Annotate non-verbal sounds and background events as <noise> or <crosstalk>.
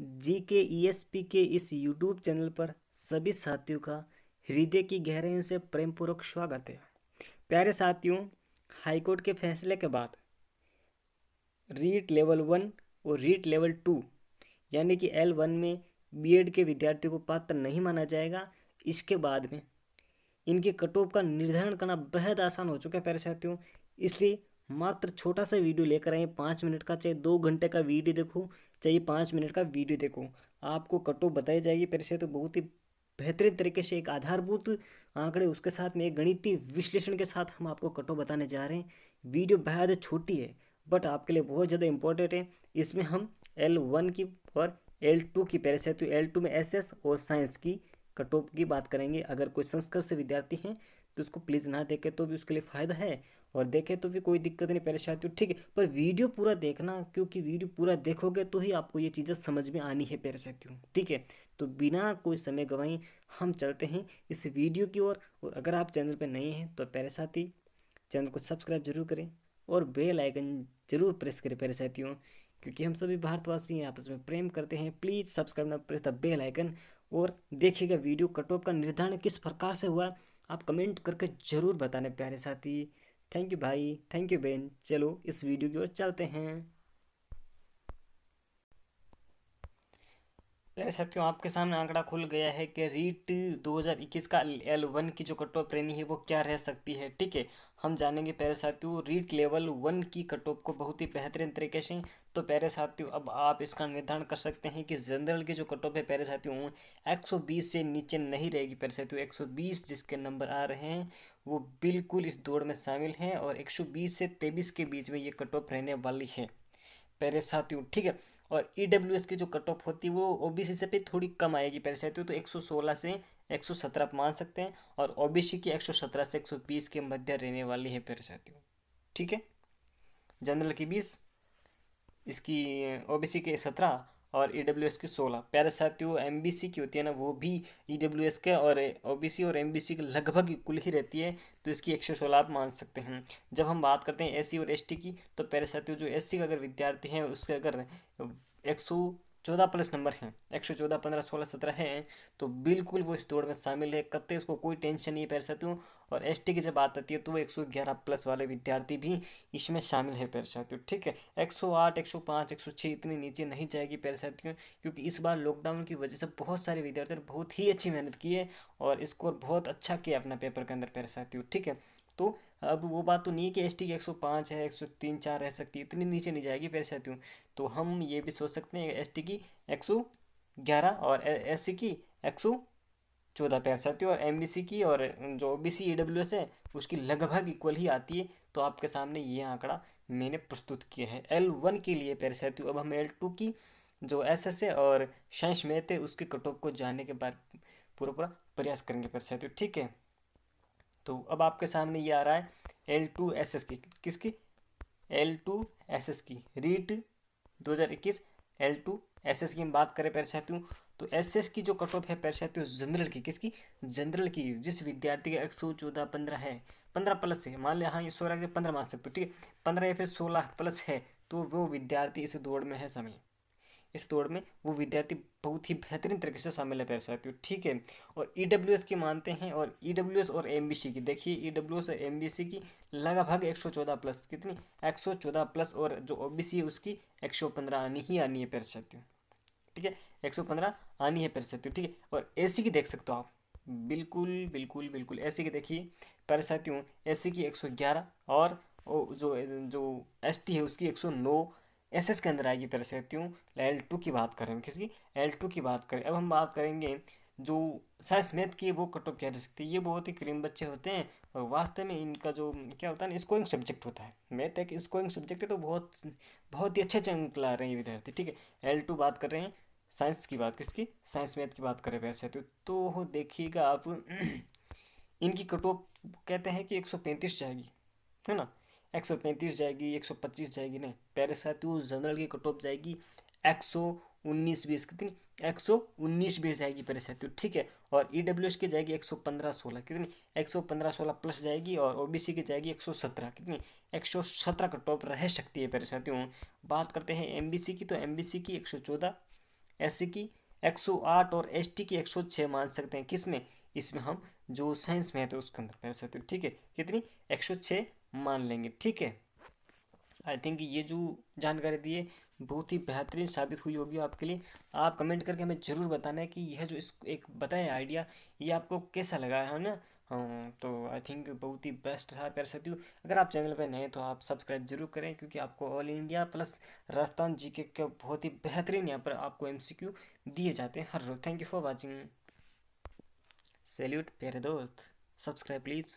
जी के E S P के इस यूट्यूब चैनल पर सभी साथियों का हृदय की गहराइयों से प्रेमपूर्वक स्वागत है प्यारे साथियों हाईकोर्ट के फैसले के बाद रीट लेवल वन और रीट लेवल टू यानी कि एल वन में बीएड के विद्यार्थियों को पात्र नहीं माना जाएगा इसके बाद में इनके कटोप का निर्धारण करना बेहद आसान हो चुका है प्यारे साथियों इसलिए मात्र छोटा सा वीडियो लेकर आए पाँच मिनट का चाहे दो घंटे का वीडियो देखो चाहे पाँच मिनट का वीडियो देखो आपको कटो बताई जाएगी फिर से तो बहुत ही बेहतरीन तरीके से एक आधारभूत आंकड़े उसके साथ में एक गणितीय विश्लेषण के साथ हम आपको कटो बताने जा रहे हैं वीडियो बेहद छोटी है बट आपके लिए बहुत ज़्यादा इंपॉर्टेंट है इसमें हम एल वन की और एल टू की पेरिस तो एल टू में एस एस और साइंस की कटो की बात करेंगे अगर कोई संस्कृत से विद्यार्थी हैं तो इसको प्लीज़ ना देखें तो भी उसके लिए फ़ायदा है और देखें तो भी कोई दिक्कत नहीं हो तो ठीक है पर वीडियो पूरा देखना क्योंकि वीडियो पूरा देखोगे तो ही आपको ये चीज़ें समझ में आनी है पैरेशाती ठीक है तो बिना कोई समय गवाई हम चलते हैं इस वीडियो की ओर और, और अगर आप चैनल पर नए हैं तो साथी चैनल को सब्सक्राइब जरूर करें और बेल आइकन जरूर प्रेस करें हूँ क्योंकि हम सभी भारतवासी हैं आपस में प्रेम करते हैं प्लीज़ सब्सक्राइब ना प्रेस द बेल आइकन और देखिएगा वीडियो कट ऑफ का निर्धारण किस प्रकार से हुआ आप कमेंट करके ज़रूर बताने प्यारे साथी थैंक यू भाई थैंक यू बहन चलो इस वीडियो की ओर चलते हैं प्यारे तो साथियों आपके सामने आंकड़ा खुल गया है कि रीट 2021 का एल वन की जो कट ऑफ रहनी है वो क्या रह सकती है ठीक है हम जानेंगे पहले साथियों रीट लेवल वन की कट ऑफ को बहुत ही बेहतरीन तरीके से तो पहले साथियों अब आप इसका निर्धारण कर सकते हैं कि जनरल की जो कट ऑफ है पहले साथियों बीस से नीचे नहीं रहेगी पहले साथियों बीस जिसके नंबर आ रहे हैं वो बिल्कुल इस दौड़ में शामिल हैं और बीस से तेईस के बीच में ये कट ऑफ रहने वाली है पहले साथियों ठीक है और ई डब्ल्यू एस की जो कट ऑफ होती है वो ओ बी सी से पे थोड़ी कम आएगी पहले तो, तो एक सौ सोलह से एक सौ सत्रह आप मान सकते हैं और ओ बी सी की एक सौ सत्रह से एक सौ बीस के मध्य रहने वाली है प्यारे ठीक है जनरल की बीस इसकी ओ बी सी के सत्रह और ई डब्ल्यू एस की सोलह प्यारे साथियों एम बी सी की होती है ना वो भी ई डब्ल्यू एस के और ओ बी सी और एम बी सी के लगभग कुल ही रहती है तो इसकी एक सौ सोलह आप मान सकते हैं जब हम बात करते हैं एस सी और एस टी की तो प्यारे साथियों जो एस सी का अगर विद्यार्थी हैं उसके अगर एक सौ चौदह प्लस नंबर हैं एक सौ चौदह पंद्रह सोलह सत्रह हैं तो बिल्कुल वो इस दौड़ में शामिल है कत्ते उसको कोई टेंशन नहीं पैर साथियों और एस की जब बात आती है तो वो एक सौ ग्यारह प्लस वाले विद्यार्थी भी इसमें शामिल है पैर साथियों ठीक है एक सौ आठ एक सौ पाँच एक सौ छः इतनी नीचे नहीं जाएगी पैर साथियों क्योंकि इस बार लॉकडाउन की वजह से बहुत सारे विद्यार्थियों ने बहुत ही अच्छी मेहनत की है और स्कोर बहुत अच्छा किया अपना पेपर के अंदर पैर साथियों ठीक है तो अब वो बात तो नहीं है कि एस टी की एक सौ पाँच है एक सौ तीन चार रह सकती है इतनी नीचे नहीं जाएगी पेश हूँ तो हम ये भी सोच सकते हैं एस टी की एक सौ ग्यारह और एस सी की एक सौ चौदह पैर साथियों और एम बी सी की और जो B C E W S है उसकी लगभग इक्वल ही आती है तो आपके सामने ये आंकड़ा मैंने प्रस्तुत किया है एल वन के लिए पैर हूँ अब हम एल टू की जो एस एस है और साइंस मेहते उसके कट ऑफ को जानने के बाद पूरा पूरा प्रयास करेंगे पैर साथियों ठीक है तो अब आपके सामने ये आ रहा है एल टू एस एस की किसकी एल टू एस एस की REET 2021 L two S S की हम बात करें पैरसाथियों तो एस एस की जो कट ऑफ है पैरसाथियों जनरल की किसकी जनरल की जिस विद्यार्थी का एक सौ चौदह पंद्रह है पंद्रह प्लस है मान लिया हाँ ये सोलह से पंद्रह मार्क्स तक तो ठीक है पंद्रह या फिर सोलह प्लस है तो वो विद्यार्थी इस दौड़ में है समय इस दौड़ में वो विद्यार्थी बहुत ही बेहतरीन तरीके से शामिल है प्यारे साथियों ठीक है और ई e की मानते हैं और ई e और एम की देखिए ई e और एम की लगभग 114 प्लस कितनी 114 प्लस और जो ओ है उसकी 115 आनी ही आनी है प्यारे साथियों ठीक है 115 आनी है प्यारे साथियों ठीक है और ए की देख सकते हो आप बिल्कुल बिल्कुल बिल्कुल ए की देखिए पैर साथियों ए की 111 और जो जो एस है उसकी 109 एस एस के अंदर आएगी क्यों एल टू की बात करें किसकी एल टू की बात करें अब हम बात करेंगे जो साइंस मैथ की वो कट ऑफ क्या रह सकती है ये बहुत ही क्रीम बच्चे होते हैं और वास्तव में इनका जो क्या होता है ना स्कोरिंग सब्जेक्ट होता है मैथ तो एक स्कोरिंग सब्जेक्ट है तो बहुत बहुत ही अच्छे अच्छे अंक ला रहे हैं विद्यार्थी ठीक है एल टू बात कर रहे हैं साइंस की बात किसकी साइंस मैथ की बात करें वैसे तो, तो देखिएगा आप <clears throat> इनकी कट ऑफ कहते हैं कि एक सौ पैंतीस जाएगी है ना एक सौ पैंतीस जाएगी एक सौ पच्चीस जाएगी साथ ही वो जनरल की कट ऑफ जाएगी एक सौ उन्नीस बीस कितनी एक सौ उन्नीस बीस जाएगी पहले साथियों ठीक है और ई डब्ल्यू एस की जाएगी एक सौ पंद्रह सोलह कितनी एक सौ पंद्रह सोलह प्लस जाएगी और ओ बी सी की जाएगी एक सौ सत्रह कितनी एक सौ सत्रह का टॉप रह सकती है पहले साथियों बात करते हैं एम बी सी की तो एम बी सी की एक सौ चौदह एस सी की एक सौ आठ और एस टी की एक सौ छः मान सकते हैं किस में इसमें हम जो साइंस में है तो उसके अंदर पहले सकते ठीक है कितनी एक सौ छः मान लेंगे ठीक है आई थिंक ये जो जानकारी दी है बहुत ही बेहतरीन साबित हुई होगी आपके लिए आप कमेंट करके हमें ज़रूर बताना है कि यह जो इस एक बताया आइडिया ये आपको कैसा लगा है ना हाँ तो आई थिंक बहुत ही बेस्ट था कर सकती हूँ अगर आप चैनल पर नए हैं तो आप सब्सक्राइब जरूर करें क्योंकि आपको all India plus Rajasthan ji के बहुत ही बेहतरीन यहाँ पर आपको एम दिए जाते हैं हर रोज thank you for watching salute प्यारे दोस्त सब्सक्राइब प्लीज़